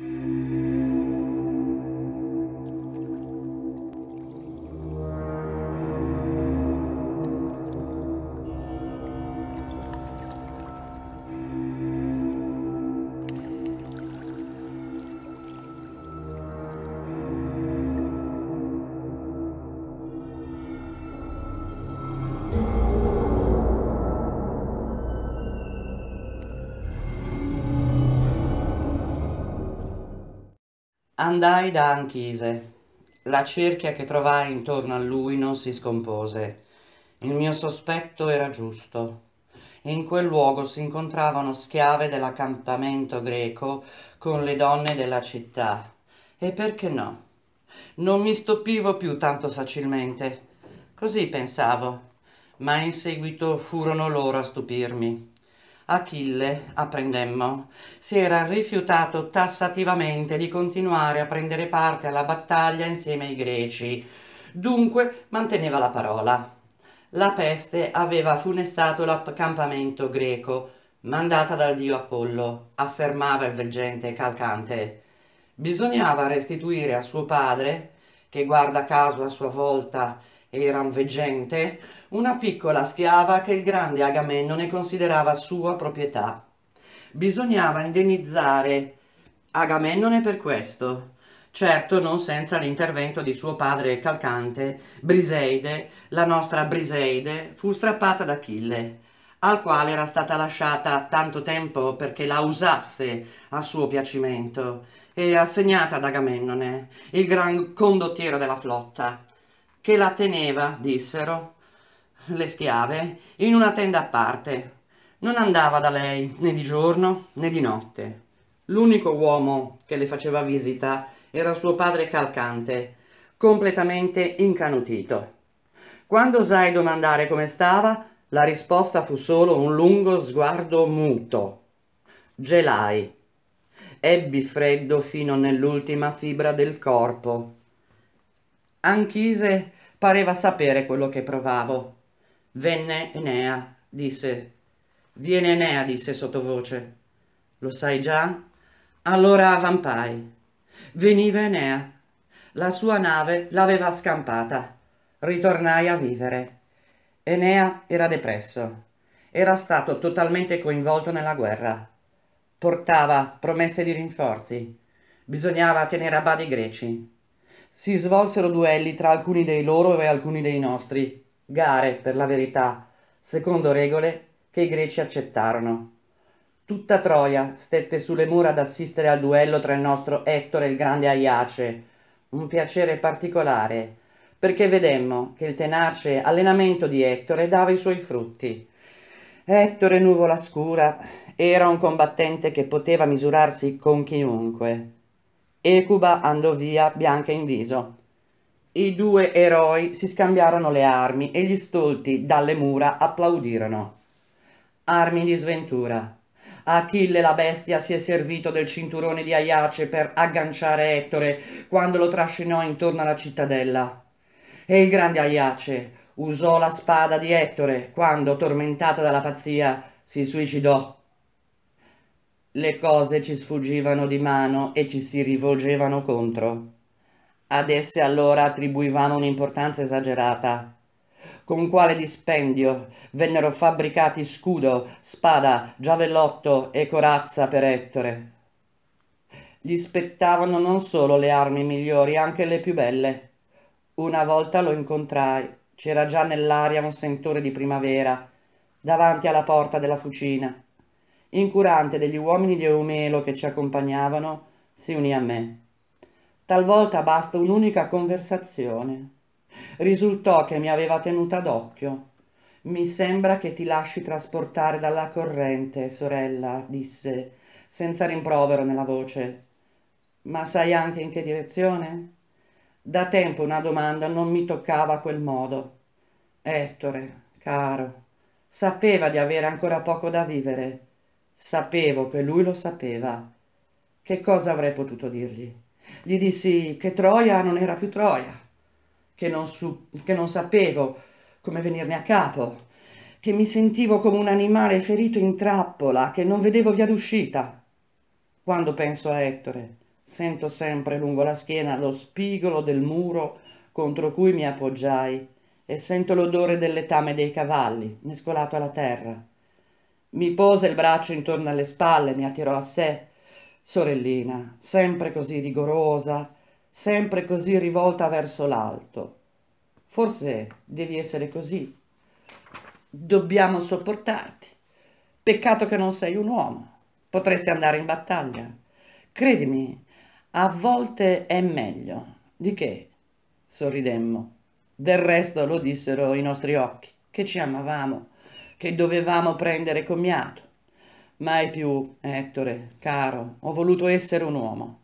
Mm-hmm. Andai da Anchise. La cerchia che trovai intorno a lui non si scompose. Il mio sospetto era giusto. In quel luogo si incontravano schiave dell'accampamento greco con le donne della città. E perché no? Non mi stupivo più tanto facilmente. Così pensavo, ma in seguito furono loro a stupirmi. Achille, apprendemmo, si era rifiutato tassativamente di continuare a prendere parte alla battaglia insieme ai greci, dunque manteneva la parola. La peste aveva funestato l'accampamento greco, mandata dal dio Apollo, affermava il veggente Calcante. Bisognava restituire a suo padre, che guarda caso a sua volta era un veggente, una piccola schiava che il grande Agamennone considerava sua proprietà. Bisognava indennizzare Agamennone per questo, certo non senza l'intervento di suo padre calcante, Briseide, la nostra Briseide, fu strappata da Achille, al quale era stata lasciata tanto tempo perché la usasse a suo piacimento, e assegnata ad Agamennone, il gran condottiero della flotta, che la teneva, dissero, le schiave, in una tenda a parte. Non andava da lei né di giorno né di notte. L'unico uomo che le faceva visita era suo padre Calcante, completamente incanutito. Quando osai domandare come stava, la risposta fu solo un lungo sguardo muto. Gelai. Ebbi freddo fino nell'ultima fibra del corpo. Anchise pareva sapere quello che provavo. Venne Enea, disse. Viene Enea, disse sottovoce. Lo sai già? Allora avampai. Veniva Enea. La sua nave l'aveva scampata. Ritornai a vivere. Enea era depresso. Era stato totalmente coinvolto nella guerra. Portava promesse di rinforzi. Bisognava tenere a bada i greci si svolsero duelli tra alcuni dei loro e alcuni dei nostri, gare per la verità, secondo regole che i greci accettarono. Tutta Troia stette sulle mura ad assistere al duello tra il nostro Ettore e il grande Aiace, un piacere particolare, perché vedemmo che il tenace allenamento di Ettore dava i suoi frutti. Ettore Nuvola Scura era un combattente che poteva misurarsi con chiunque, Ecuba andò via bianca in viso. I due eroi si scambiarono le armi e gli stolti dalle mura applaudirono. Armi di sventura. Achille la bestia si è servito del cinturone di Aiace per agganciare Ettore quando lo trascinò intorno alla cittadella. E il grande Aiace usò la spada di Ettore quando, tormentato dalla pazzia, si suicidò. Le cose ci sfuggivano di mano e ci si rivolgevano contro. Ad esse allora attribuivamo un'importanza esagerata. Con quale dispendio vennero fabbricati scudo, spada, giavellotto e corazza per Ettore. Gli spettavano non solo le armi migliori, anche le più belle. Una volta lo incontrai, c'era già nell'aria un sentore di primavera, davanti alla porta della fucina incurante degli uomini di Eumelo che ci accompagnavano, si unì a me. Talvolta basta un'unica conversazione. Risultò che mi aveva tenuta d'occhio. Mi sembra che ti lasci trasportare dalla corrente, sorella, disse, senza rimprovero nella voce. Ma sai anche in che direzione? Da tempo una domanda non mi toccava a quel modo. Ettore, caro, sapeva di avere ancora poco da vivere Sapevo che lui lo sapeva. Che cosa avrei potuto dirgli? Gli dissi che Troia non era più Troia, che non, che non sapevo come venirne a capo, che mi sentivo come un animale ferito in trappola, che non vedevo via d'uscita. Quando penso a Ettore, sento sempre lungo la schiena lo spigolo del muro contro cui mi appoggiai e sento l'odore del letame dei cavalli mescolato alla terra. Mi pose il braccio intorno alle spalle, mi attirò a sé. Sorellina, sempre così rigorosa, sempre così rivolta verso l'alto. Forse devi essere così. Dobbiamo sopportarti. Peccato che non sei un uomo. Potresti andare in battaglia. Credimi, a volte è meglio. Di che? Sorridemmo. Del resto lo dissero i nostri occhi, che ci amavamo che dovevamo prendere commiato. Mai più, Ettore, caro, ho voluto essere un uomo.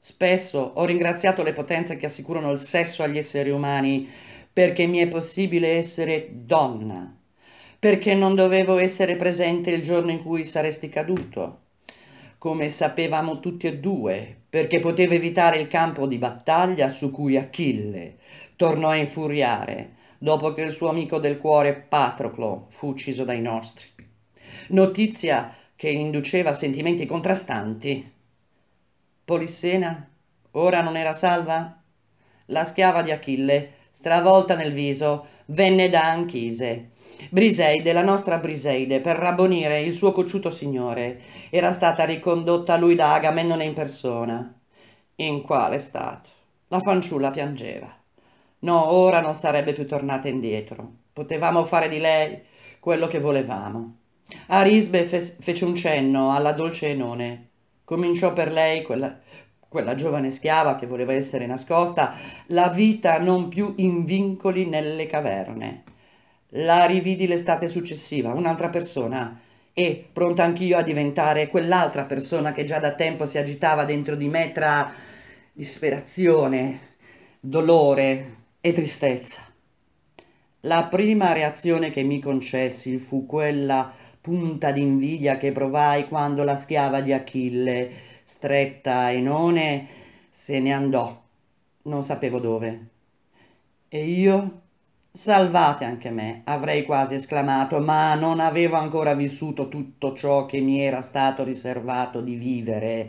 Spesso ho ringraziato le potenze che assicurano il sesso agli esseri umani perché mi è possibile essere donna, perché non dovevo essere presente il giorno in cui saresti caduto, come sapevamo tutti e due, perché potevo evitare il campo di battaglia su cui Achille tornò a infuriare dopo che il suo amico del cuore Patroclo fu ucciso dai nostri. Notizia che induceva sentimenti contrastanti. Polissena ora non era salva? La schiava di Achille, stravolta nel viso, venne da Anchise. Briseide, la nostra Briseide, per rabbonire il suo cocciuto signore, era stata ricondotta a lui da Agamennone in persona. In quale stato? La fanciulla piangeva. No, ora non sarebbe più tornata indietro. Potevamo fare di lei quello che volevamo. Arisbe fe fece un cenno alla dolce Enone. Cominciò per lei, quella, quella giovane schiava che voleva essere nascosta, la vita non più in vincoli nelle caverne. La rividi l'estate successiva, un'altra persona, e pronta anch'io a diventare quell'altra persona che già da tempo si agitava dentro di me tra disperazione, dolore, e tristezza. La prima reazione che mi concessi fu quella punta d'invidia che provai quando la schiava di Achille, stretta e none, se ne andò, non sapevo dove. E io? Salvate anche me, avrei quasi esclamato, ma non avevo ancora vissuto tutto ciò che mi era stato riservato di vivere.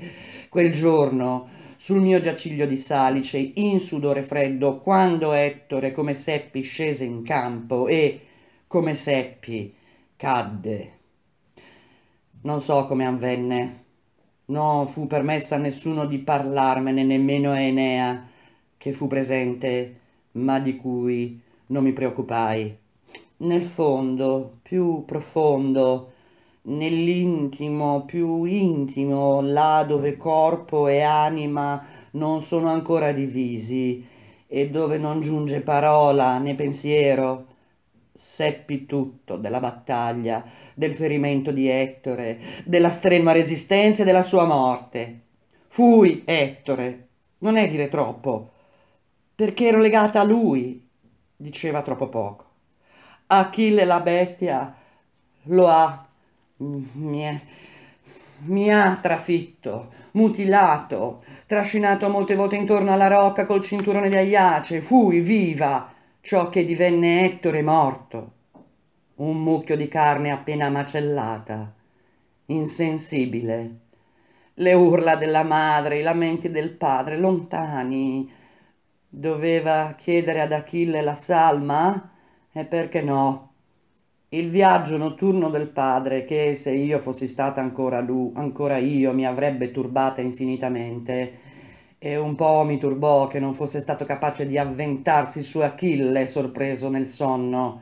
Quel giorno sul mio giaciglio di salice, in sudore freddo, quando Ettore come seppi scese in campo e come seppi cadde. Non so come avvenne, non fu permessa a nessuno di parlarmene, nemmeno a Enea, che fu presente, ma di cui non mi preoccupai. Nel fondo, più profondo, nell'intimo più intimo, là dove mm. corpo e anima non sono ancora divisi e dove non giunge parola né pensiero, seppi tutto della battaglia, del ferimento di Ettore, della strenua resistenza e della sua morte. Fui Ettore, non è dire troppo, perché ero legata a lui, diceva troppo poco. Achille la bestia lo ha mi, è, mi ha trafitto, mutilato, trascinato molte volte intorno alla rocca col cinturone di aiace, fui viva ciò che divenne Ettore morto, un mucchio di carne appena macellata, insensibile, le urla della madre, i lamenti del padre, lontani. Doveva chiedere ad Achille la salma? E perché no? il viaggio notturno del padre, che se io fossi stata ancora, lui, ancora io, mi avrebbe turbata infinitamente, e un po' mi turbò che non fosse stato capace di avventarsi su Achille sorpreso nel sonno.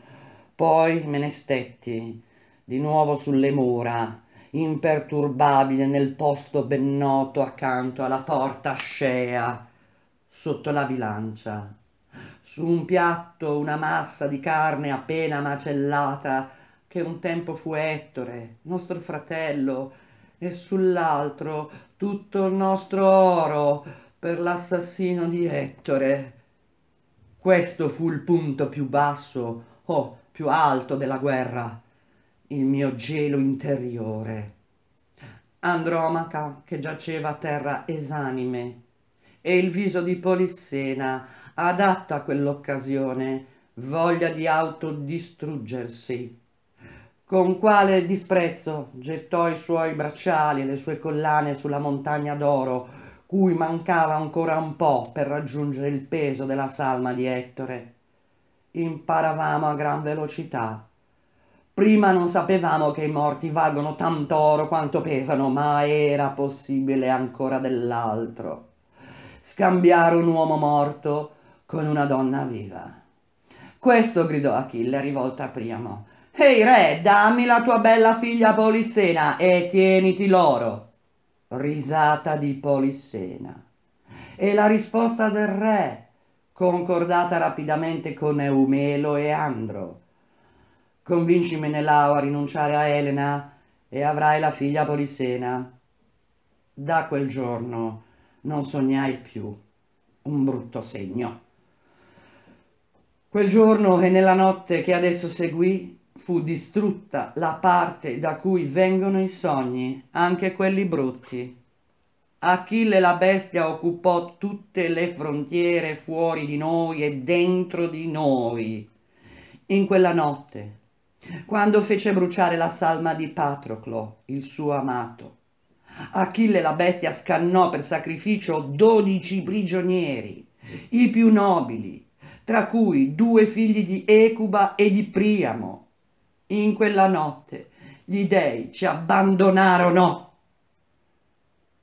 Poi me ne stetti, di nuovo sulle mura, imperturbabile nel posto ben noto accanto alla porta scea, sotto la bilancia su un piatto una massa di carne appena macellata, che un tempo fu Ettore, nostro fratello, e sull'altro tutto il nostro oro per l'assassino di Ettore. Questo fu il punto più basso o oh, più alto della guerra, il mio gelo interiore. Andromaca che giaceva a terra esanime e il viso di Polissena adatta a quell'occasione, voglia di autodistruggersi. Con quale disprezzo gettò i suoi bracciali e le sue collane sulla montagna d'oro, cui mancava ancora un po' per raggiungere il peso della salma di Ettore. Imparavamo a gran velocità. Prima non sapevamo che i morti valgono tanto oro quanto pesano, ma era possibile ancora dell'altro. Scambiare un uomo morto con una donna viva. Questo gridò Achille rivolta a Priamo. Ehi re, dammi la tua bella figlia Polissena e tieniti l'oro. Risata di Polissena. E la risposta del re, concordata rapidamente con Eumelo e Andro. Convinci Menelao a rinunciare a Elena e avrai la figlia Polissena. Da quel giorno non sognai più un brutto segno. Quel giorno e nella notte che adesso seguì fu distrutta la parte da cui vengono i sogni, anche quelli brutti. Achille la bestia occupò tutte le frontiere fuori di noi e dentro di noi. In quella notte, quando fece bruciare la salma di Patroclo, il suo amato, Achille la bestia scannò per sacrificio dodici prigionieri, i più nobili, tra cui due figli di Ecuba e di Priamo. In quella notte gli dei ci abbandonarono.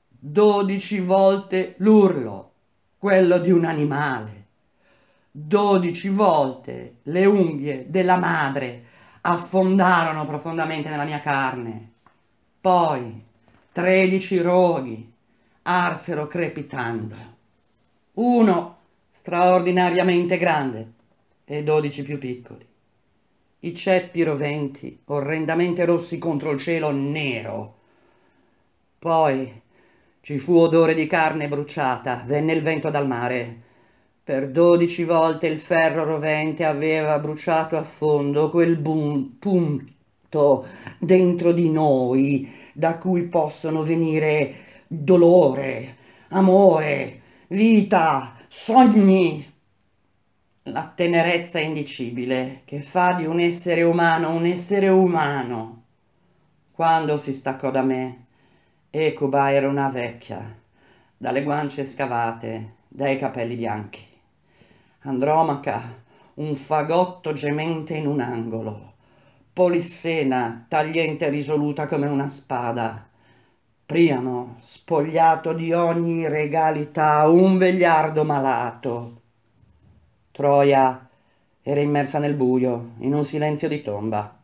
Dodici volte l'urlo, quello di un animale. Dodici volte le unghie della madre affondarono profondamente nella mia carne. Poi tredici roghi arsero crepitando. Uno straordinariamente grande e dodici più piccoli. I ceppi roventi, orrendamente rossi contro il cielo nero. Poi ci fu odore di carne bruciata, venne il vento dal mare. Per dodici volte il ferro rovente aveva bruciato a fondo quel punto dentro di noi da cui possono venire dolore, amore, vita, Sogni! La tenerezza indicibile che fa di un essere umano un essere umano. Quando si staccò da me, Ecuba era una vecchia, dalle guance scavate, dai capelli bianchi. Andromaca, un fagotto gemente in un angolo. Polissena, tagliente e risoluta come una spada. Priano, spogliato di ogni regalità, un vegliardo malato. Troia era immersa nel buio, in un silenzio di tomba.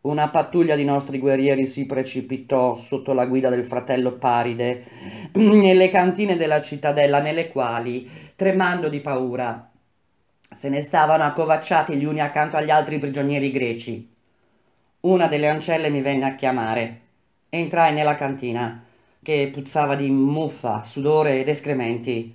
Una pattuglia di nostri guerrieri si precipitò sotto la guida del fratello Paride nelle cantine della cittadella, nelle quali, tremando di paura, se ne stavano accovacciati gli uni accanto agli altri prigionieri greci. Una delle ancelle mi venne a chiamare entrai nella cantina, che puzzava di muffa, sudore ed escrementi.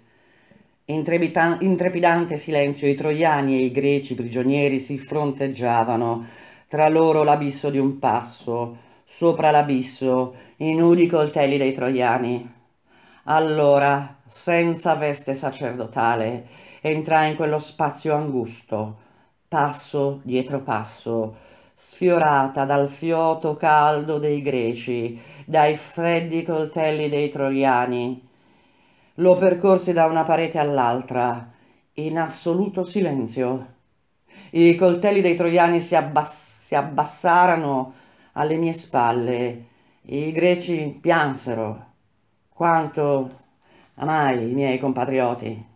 In, in trepidante silenzio i troiani e i greci prigionieri si fronteggiavano, tra loro l'abisso di un passo, sopra l'abisso, i nudi coltelli dei troiani. Allora, senza veste sacerdotale, entrai in quello spazio angusto, passo dietro passo, sfiorata dal fioto caldo dei greci, dai freddi coltelli dei troiani. Lo percorsi da una parete all'altra, in assoluto silenzio. I coltelli dei troiani si, abbass si abbassarono alle mie spalle, i greci piansero, quanto amai i miei compatrioti.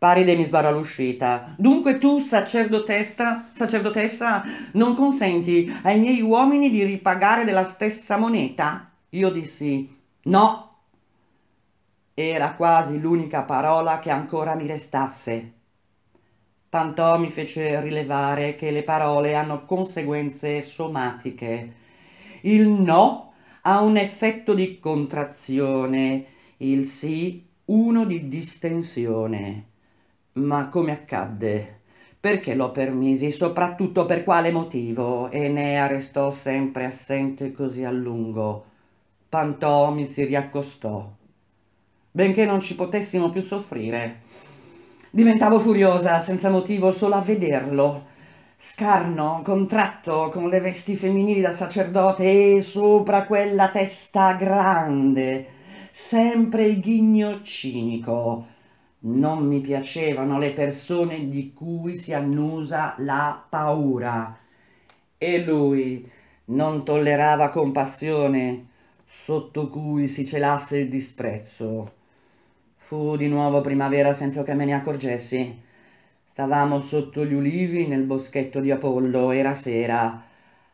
Paride mi sbarra l'uscita. Dunque tu, sacerdotessa, sacerdotessa, non consenti ai miei uomini di ripagare della stessa moneta? Io dissi no. Era quasi l'unica parola che ancora mi restasse. Tantò mi fece rilevare che le parole hanno conseguenze somatiche. Il no ha un effetto di contrazione, il sì uno di distensione. Ma come accadde? Perché lo permisi? Soprattutto per quale motivo? Enea restò sempre assente così a lungo. Pantò mi si riaccostò. Benché non ci potessimo più soffrire, diventavo furiosa senza motivo solo a vederlo scarno, contratto con le vesti femminili da sacerdote e sopra quella testa grande, sempre il ghigno cinico, non mi piacevano le persone di cui si annusa la paura e lui non tollerava compassione sotto cui si celasse il disprezzo. Fu di nuovo primavera senza che me ne accorgessi. Stavamo sotto gli ulivi nel boschetto di Apollo, era sera.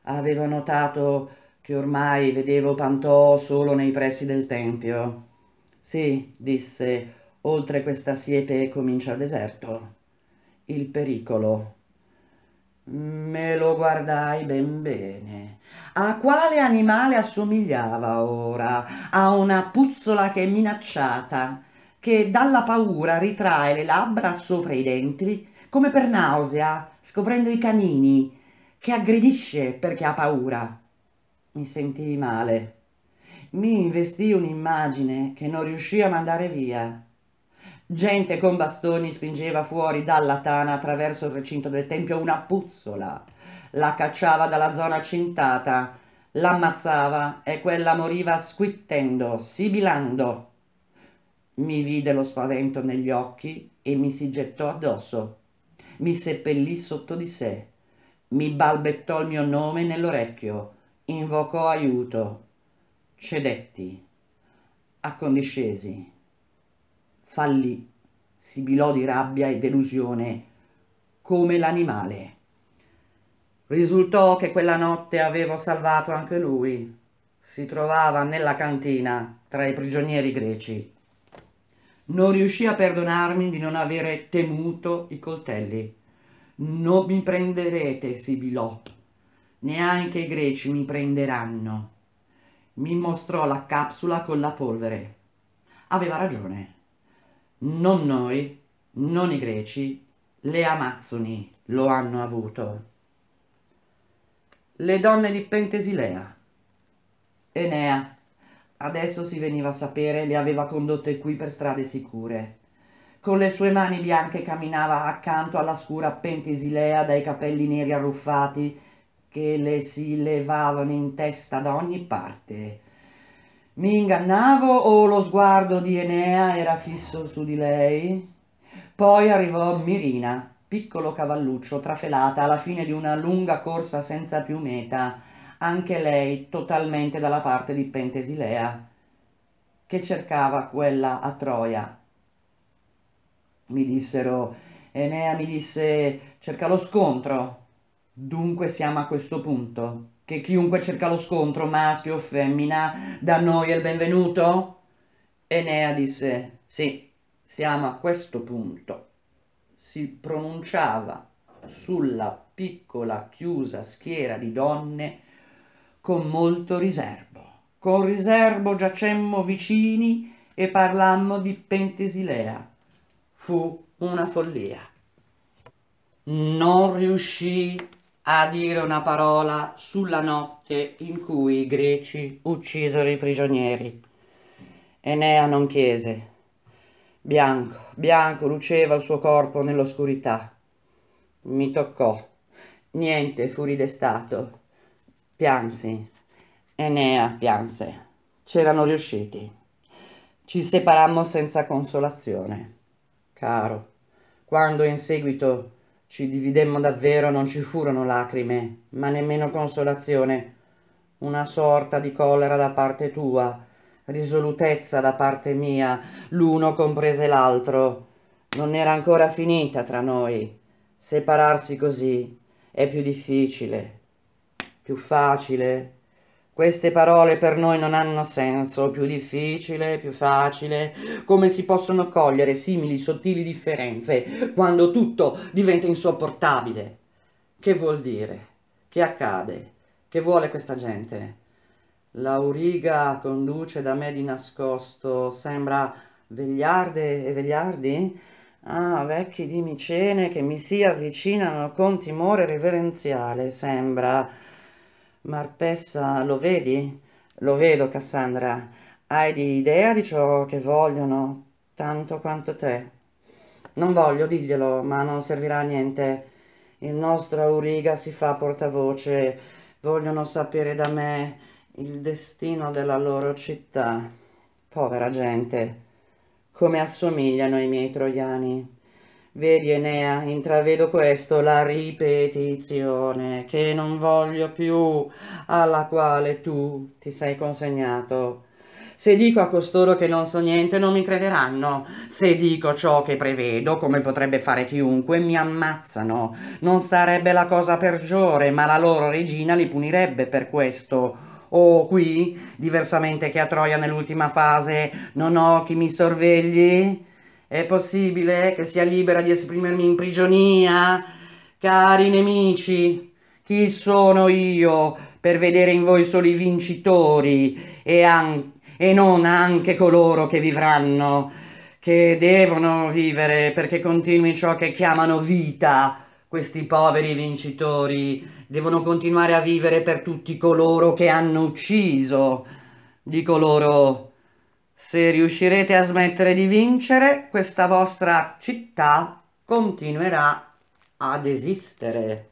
Avevo notato che ormai vedevo Pantò solo nei pressi del tempio. Sì, disse, Oltre questa siepe comincia il deserto, il pericolo. Me lo guardai ben bene. A quale animale assomigliava ora? A una puzzola che è minacciata, che dalla paura ritrae le labbra sopra i denti, come per nausea, scoprendo i canini, che aggredisce perché ha paura. Mi sentii male. Mi investì un'immagine che non riuscì a mandare via Gente con bastoni spingeva fuori dalla tana attraverso il recinto del tempio una puzzola. La cacciava dalla zona cintata, l'ammazzava e quella moriva squittendo, sibilando. Mi vide lo spavento negli occhi e mi si gettò addosso. Mi seppellì sotto di sé. Mi balbettò il mio nome nell'orecchio. Invocò aiuto. Cedetti. Accondiscesi fallì, sibilò di rabbia e delusione, come l'animale. Risultò che quella notte avevo salvato anche lui. Si trovava nella cantina tra i prigionieri greci. Non riuscì a perdonarmi di non avere temuto i coltelli. Non mi prenderete, sibilò. Neanche i greci mi prenderanno. Mi mostrò la capsula con la polvere. Aveva ragione non noi, non i greci, le amazzoni lo hanno avuto. Le donne di Pentesilea. Enea, adesso si veniva a sapere, le aveva condotte qui per strade sicure. Con le sue mani bianche camminava accanto alla scura Pentesilea dai capelli neri arruffati che le si levavano in testa da ogni parte mi ingannavo o lo sguardo di Enea era fisso su di lei? Poi arrivò Mirina, piccolo cavalluccio, trafelata alla fine di una lunga corsa senza più meta, anche lei totalmente dalla parte di Pentesilea, che cercava quella a Troia. Mi dissero, Enea mi disse, cerca lo scontro. Dunque siamo a questo punto che chiunque cerca lo scontro, maschio o femmina, da noi è il benvenuto? Enea disse, sì, siamo a questo punto. Si pronunciava sulla piccola chiusa schiera di donne con molto riserbo. Con riserbo giacemmo vicini e parlammo di Pentesilea. Fu una follia. Non riuscì a dire una parola sulla notte in cui i greci uccisero i prigionieri. Enea non chiese. Bianco, bianco luceva il suo corpo nell'oscurità. Mi toccò. Niente fu ridestato. Piansi. Enea pianse. C'erano riusciti. Ci separammo senza consolazione. Caro, quando in seguito ci dividemmo davvero, non ci furono lacrime, ma nemmeno consolazione. Una sorta di collera da parte tua, risolutezza da parte mia, l'uno comprese l'altro. Non era ancora finita tra noi. Separarsi così è più difficile, più facile, queste parole per noi non hanno senso, più difficile, più facile. Come si possono cogliere simili sottili differenze quando tutto diventa insopportabile? Che vuol dire? Che accade? Che vuole questa gente? L'auriga conduce da me di nascosto, sembra vegliarde e vegliardi? Ah, vecchi di micene che mi si avvicinano con timore reverenziale, sembra Marpessa, lo vedi? Lo vedo, Cassandra. Hai di idea di ciò che vogliono, tanto quanto te. Non voglio dirglielo, ma non servirà a niente. Il nostro Auriga si fa portavoce. Vogliono sapere da me il destino della loro città. Povera gente, come assomigliano i miei troiani. Vedi Enea, intravedo questo, la ripetizione che non voglio più, alla quale tu ti sei consegnato. Se dico a costoro che non so niente, non mi crederanno. Se dico ciò che prevedo, come potrebbe fare chiunque, mi ammazzano. Non sarebbe la cosa peggiore, ma la loro regina li punirebbe per questo. O qui, diversamente che a Troia nell'ultima fase, non ho chi mi sorvegli? È possibile che sia libera di esprimermi in prigionia? Cari nemici, chi sono io per vedere in voi solo i vincitori e, an- e non anche coloro che vivranno, che devono vivere perché continui ciò che chiamano vita? Questi poveri vincitori devono continuare a vivere per tutti coloro che hanno ucciso, di coloro che se riuscirete a smettere di vincere, questa vostra città continuerà ad esistere.